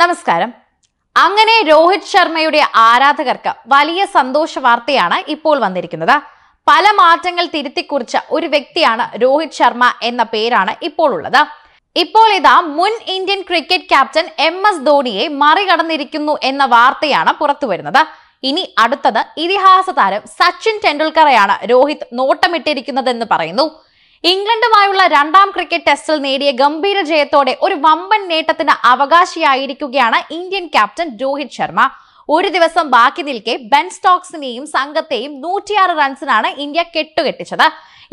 നമസ്കാരം അങ്ങനെ രോഹിത് ശർമ്മയുടെ ആരാധകർക്ക് വലിയ സന്തോഷ വാർത്തയാണ് ഇപ്പോൾ വന്നിരിക്കുന്നത് പല മാറ്റങ്ങൾ തിരുത്തിക്കുറിച്ച ഒരു വ്യക്തിയാണ് രോഹിത് ശർമ്മ എന്ന പേരാണ് ഇപ്പോൾ ഉള്ളത് ഇപ്പോൾ ഇതാ മുൻ Indian cricket captain M S ധോണിയെ മറികടന്നിരിക്കുന്നു എന്ന വാർത്തയാണ് പുറത്തു വരുന്നത് ഇനി അടുത്തത് ഇതിഹാസ താരം സച്ചിൻ ടെണ്ടുൽക്കറെയാണ് രോഹിത് നോട്ടമിട്ടിരിക്കുന്നതെന്ന് പറയുന്നു ഇംഗ്ലണ്ടുമായുള്ള രണ്ടാം ക്രിക്കറ്റ് ടെസ്റ്റിൽ നേടിയ ഗംഭീര ജയത്തോടെ ഒരു വമ്പൻ നേട്ടത്തിന് അവകാശിയായിരിക്കുകയാണ് ഇന്ത്യൻ ക്യാപ്റ്റൻ രോഹിത് ശർമ്മ ഒരു ദിവസം ബാക്കി നിൽക്കെ ബെൻ സ്റ്റോക്സിനെയും സംഘത്തെയും നൂറ്റിയാറ് റൺസിനാണ് ഇന്ത്യ കെട്ടുകെട്ടിച്ചത്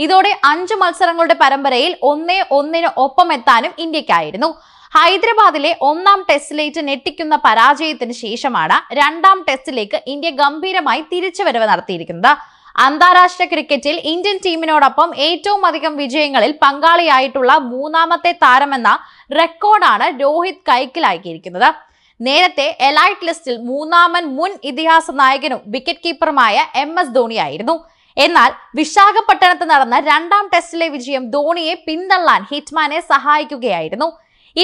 ഇതോടെ അഞ്ച് മത്സരങ്ങളുടെ പരമ്പരയിൽ ഒന്നേ ഒന്നിന് എത്താനും ഇന്ത്യക്കായിരുന്നു ഹൈദരാബാദിലെ ഒന്നാം ടെസ്റ്റിലേക്ക് ഞെട്ടിക്കുന്ന പരാജയത്തിന് ശേഷമാണ് രണ്ടാം ടെസ്റ്റിലേക്ക് ഇന്ത്യ ഗംഭീരമായി തിരിച്ചുവരവ് നടത്തിയിരിക്കുന്നത് അന്താരാഷ്ട്ര ക്രിക്കറ്റിൽ ഇന്ത്യൻ ടീമിനോടൊപ്പം ഏറ്റവും അധികം വിജയങ്ങളിൽ പങ്കാളിയായിട്ടുള്ള മൂന്നാമത്തെ താരമെന്ന റെക്കോർഡാണ് രോഹിത് കൈക്കിലാക്കിയിരിക്കുന്നത് നേരത്തെ എലൈറ്റ് ലിസ്റ്റിൽ മൂന്നാമൻ മുൻ ഇതിഹാസ നായകനും വിക്കറ്റ് കീപ്പറുമായ എം എസ് ധോണിയായിരുന്നു എന്നാൽ വിശാഖപട്ടണത്ത് നടന്ന രണ്ടാം ടെസ്റ്റിലെ വിജയം ധോണിയെ പിന്തള്ളാൻ ഹിറ്റ്മാനെ സഹായിക്കുകയായിരുന്നു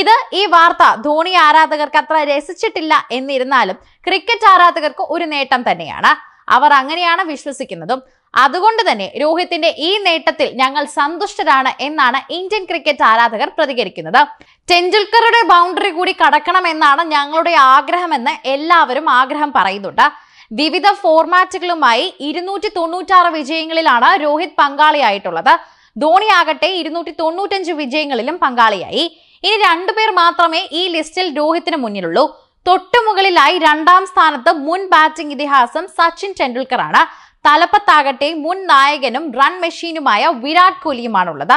ഇത് ഈ വാർത്ത ധോണി ആരാധകർക്ക് അത്ര രസിച്ചിട്ടില്ല എന്നിരുന്നാലും ക്രിക്കറ്റ് ആരാധകർക്ക് ഒരു നേട്ടം തന്നെയാണ് അവർ അങ്ങനെയാണ് വിശ്വസിക്കുന്നതും അതുകൊണ്ട് തന്നെ രോഹിത്തിന്റെ ഈ നേട്ടത്തിൽ ഞങ്ങൾ സന്തുഷ്ടരാണ് എന്നാണ് ഇന്ത്യൻ ക്രിക്കറ്റ് ആരാധകർ പ്രതികരിക്കുന്നത് ടെൻഡുൽക്കറുടെ ബൗണ്ടറി കൂടി കടക്കണമെന്നാണ് ഞങ്ങളുടെ ആഗ്രഹമെന്ന് എല്ലാവരും ആഗ്രഹം പറയുന്നുണ്ട് വിവിധ ഫോർമാറ്റുകളുമായി ഇരുന്നൂറ്റി തൊണ്ണൂറ്റാറ് വിജയങ്ങളിലാണ് രോഹിത് പങ്കാളിയായിട്ടുള്ളത് ധോണി ആകട്ടെ ഇരുന്നൂറ്റി തൊണ്ണൂറ്റഞ്ച് വിജയങ്ങളിലും പങ്കാളിയായി ഇനി രണ്ടുപേർ മാത്രമേ ഈ ലിസ്റ്റിൽ രോഹിത്തിന് മുന്നിലുള്ളൂ തൊട്ടുമുകളിലായി രണ്ടാം സ്ഥാനത്ത് മുൻ ബാറ്റിംഗ് ഇതിഹാസം സച്ചിൻ ടെണ്ടുൽക്കർ ആണ് തലപ്പത്താകട്ടെ മുൻ നായകനും റൺ മെഷീനുമായ വിരാട് കോഹ്ലിയുമാണുള്ളത്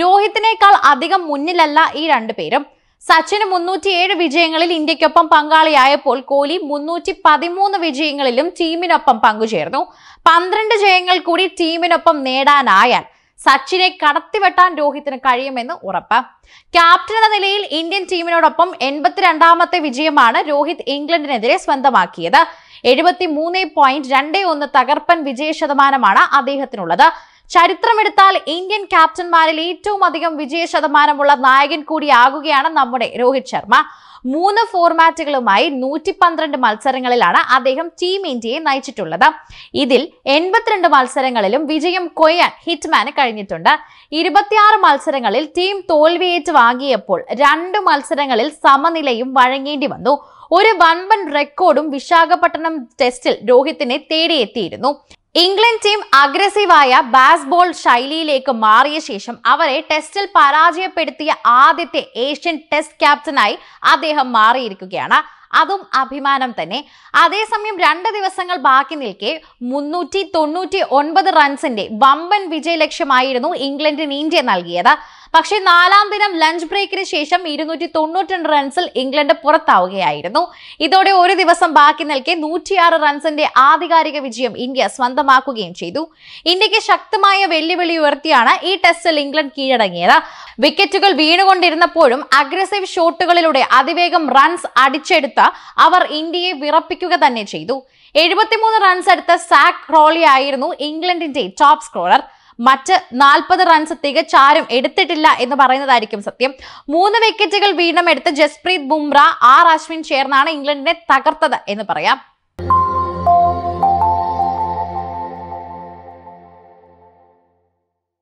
രോഹിത്തിനേക്കാൾ അധികം മുന്നിലല്ല ഈ രണ്ടുപേരും സച്ചിന് മുന്നൂറ്റിയേഴ് വിജയങ്ങളിൽ ഇന്ത്യക്കൊപ്പം പങ്കാളിയായപ്പോൾ കോഹ്ലി മുന്നൂറ്റി പതിമൂന്ന് വിജയങ്ങളിലും ടീമിനൊപ്പം പങ്കുചേർന്നു പന്ത്രണ്ട് ജയങ്ങൾ കൂടി ടീമിനൊപ്പം നേടാനായാൽ സച്ചിനെ കടത്തിവെട്ടാൻ രോഹിത്തിന് കഴിയുമെന്ന് ഉറപ്പ് ക്യാപ്റ്റൻ എന്ന നിലയിൽ ഇന്ത്യൻ ടീമിനോടൊപ്പം എൺപത്തിരണ്ടാമത്തെ വിജയമാണ് രോഹിത് ഇംഗ്ലണ്ടിനെതിരെ സ്വന്തമാക്കിയത് എഴുപത്തി മൂന്ന് പോയിന്റ് രണ്ട് ഒന്ന് തകർപ്പൻ വിജയ ശതമാനമാണ് അദ്ദേഹത്തിനുള്ളത് ചരിത്രമെടുത്താൽ ഇന്ത്യൻ ക്യാപ്റ്റന്മാരിൽ ഏറ്റവും അധികം വിജയ ശതമാനമുള്ള നായകൻ കൂടിയാകുകയാണ് നമ്മുടെ രോഹിത് ശർമ്മ മൂന്ന് ഫോർമാറ്റുകളുമായി നൂറ്റി പന്ത്രണ്ട് മത്സരങ്ങളിലാണ് അദ്ദേഹം ടീം ഇന്ത്യയെ നയിച്ചിട്ടുള്ളത് ഇതിൽ എൺപത്തിരണ്ട് മത്സരങ്ങളിലും വിജയം കൊയ്യാൻ ഹിറ്റ്മാന് കഴിഞ്ഞിട്ടുണ്ട് ഇരുപത്തിയാറ് മത്സരങ്ങളിൽ ടീം തോൽവിയേറ്റ് വാങ്ങിയപ്പോൾ രണ്ട് മത്സരങ്ങളിൽ സമനിലയും വഴങ്ങേണ്ടി വന്നു ഒരു വൺവൺ റെക്കോർഡും വിശാഖപട്ടണം ടെസ്റ്റിൽ രോഹിത്തിനെ തേടിയെത്തിയിരുന്നു ഇംഗ്ലണ്ട് ടീം അഗ്രസീവായ ബാസ്ബോൾ ശൈലിയിലേക്ക് മാറിയ ശേഷം അവരെ ടെസ്റ്റിൽ പരാജയപ്പെടുത്തിയ ആദ്യത്തെ ഏഷ്യൻ ടെസ്റ്റ് ക്യാപ്റ്റനായി അദ്ദേഹം അദ്ദേഹം മാറിയിരിക്കുകയാണ് അതും അഭിമാനം തന്നെ അതേസമയം രണ്ട് ദിവസങ്ങൾ ബാക്കി നിൽക്കെ മുന്നൂറ്റി തൊണ്ണൂറ്റി ഒൻപത് റൺസിന്റെ വമ്പൻ വിജയ ലക്ഷ്യമായിരുന്നു ഇംഗ്ലണ്ടിന് ഇന്ത്യ നൽകിയത് പക്ഷേ നാലാം ദിനം ലഞ്ച് ബ്രേക്കിന് ശേഷം ഇരുന്നൂറ്റി തൊണ്ണൂറ്റി റൺസിൽ ഇംഗ്ലണ്ട് പുറത്താവുകയായിരുന്നു ഇതോടെ ഒരു ദിവസം ബാക്കി നിൽക്കെ നൂറ്റിയാറ് റൺസിന്റെ ആധികാരിക വിജയം ഇന്ത്യ സ്വന്തമാക്കുകയും ചെയ്തു ഇന്ത്യക്ക് ശക്തമായ വെല്ലുവിളി ഉയർത്തിയാണ് ഈ ടെസ്റ്റിൽ ഇംഗ്ലണ്ട് കീഴടങ്ങിയത് വിക്കറ്റുകൾ വീണുകൊണ്ടിരുന്നപ്പോഴും അഗ്രസീവ് ഷോട്ടുകളിലൂടെ അതിവേഗം റൺസ് അടിച്ചെടുത്ത അവർ ഇന്ത്യയെ വിറപ്പിക്കുക തന്നെ ചെയ്തു എഴുപത്തിമൂന്ന് റൺസ് എടുത്ത സാക് റോളി ആയിരുന്നു ഇംഗ്ലണ്ടിന്റെ ടോപ്പ് സ്കോറർ മറ്റ് നാൽപ്പത് റൺസ് തികച്ചാരും എടുത്തിട്ടില്ല എന്ന് പറയുന്നതായിരിക്കും സത്യം മൂന്ന് വിക്കറ്റുകൾ വീണ്ടും എടുത്ത് ജസ്പ്രീത് ബുംറ ആർ അശ്വിൻ ചേർന്നാണ് ഇംഗ്ലണ്ടിനെ തകർത്തത് എന്ന് പറയാം